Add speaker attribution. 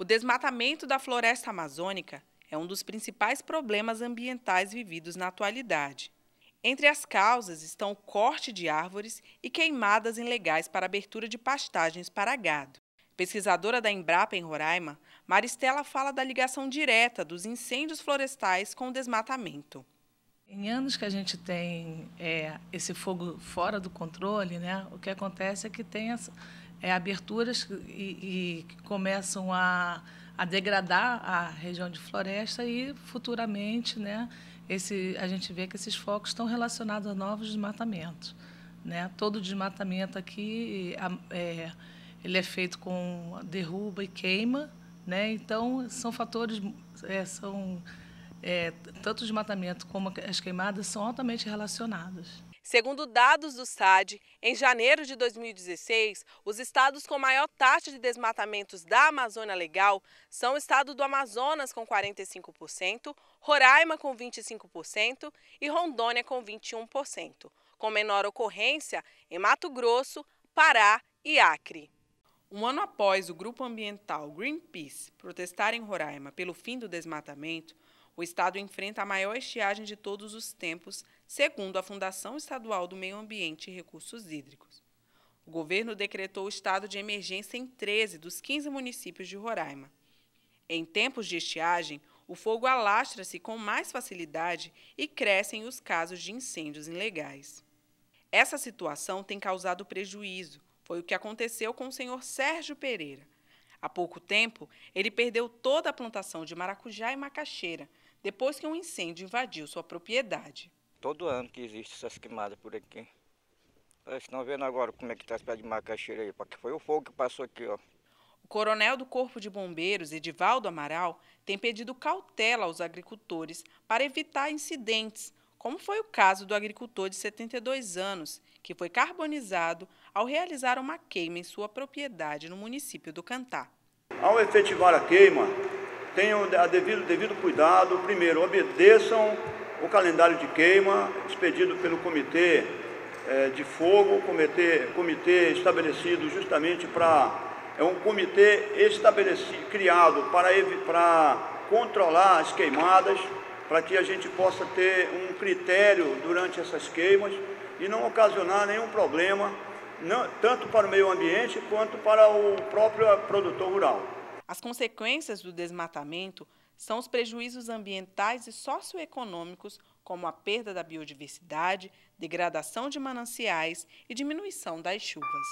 Speaker 1: O desmatamento da floresta amazônica é um dos principais problemas ambientais vividos na atualidade. Entre as causas estão o corte de árvores e queimadas ilegais para abertura de pastagens para gado. Pesquisadora da Embrapa em Roraima, Maristela fala da ligação direta dos incêndios florestais com o desmatamento.
Speaker 2: Em anos que a gente tem é, esse fogo fora do controle, né, o que acontece é que tem essa, é, aberturas e, e que começam a, a degradar a região de floresta e futuramente, né, esse, a gente vê que esses focos estão relacionados a novos desmatamentos. Né? Todo desmatamento aqui é, ele é feito com derruba e queima, né? então são fatores, é, são, é, tanto o desmatamento como as queimadas são altamente relacionados.
Speaker 1: Segundo dados do SAD, em janeiro de 2016, os estados com maior taxa de desmatamentos da Amazônia Legal são o estado do Amazonas, com 45%, Roraima, com 25% e Rondônia, com 21%, com menor ocorrência em Mato Grosso, Pará e Acre. Um ano após o grupo ambiental Greenpeace protestar em Roraima pelo fim do desmatamento, o estado enfrenta a maior estiagem de todos os tempos, segundo a Fundação Estadual do Meio Ambiente e Recursos Hídricos. O governo decretou o estado de emergência em 13 dos 15 municípios de Roraima. Em tempos de estiagem, o fogo alastra-se com mais facilidade e crescem os casos de incêndios ilegais. Essa situação tem causado prejuízo, foi o que aconteceu com o senhor Sérgio Pereira. Há pouco tempo, ele perdeu toda a plantação de maracujá e macaxeira, depois que um incêndio invadiu sua propriedade. Todo ano que existe essas queimadas por aqui. Vocês estão vendo agora como é que está esse de macaxeira aí, porque foi o fogo que passou aqui, ó. O coronel do Corpo de Bombeiros, Edivaldo Amaral, tem pedido cautela aos agricultores para evitar incidentes, como foi o caso do agricultor de 72 anos, que foi carbonizado ao realizar uma queima em sua propriedade no município do Cantá.
Speaker 3: Ao efetivar a queima, tenham o devido, devido cuidado. Primeiro, obedeçam o calendário de queima expedido pelo Comitê é, de Fogo, comitê, comitê estabelecido justamente para. É um comitê estabelecido, criado para, para controlar as queimadas, para que a gente possa ter um critério durante essas queimas e não ocasionar nenhum problema, não, tanto para o meio ambiente quanto para o próprio produtor rural.
Speaker 1: As consequências do desmatamento são os prejuízos ambientais e socioeconômicos, como a perda da biodiversidade, degradação de mananciais e diminuição das chuvas.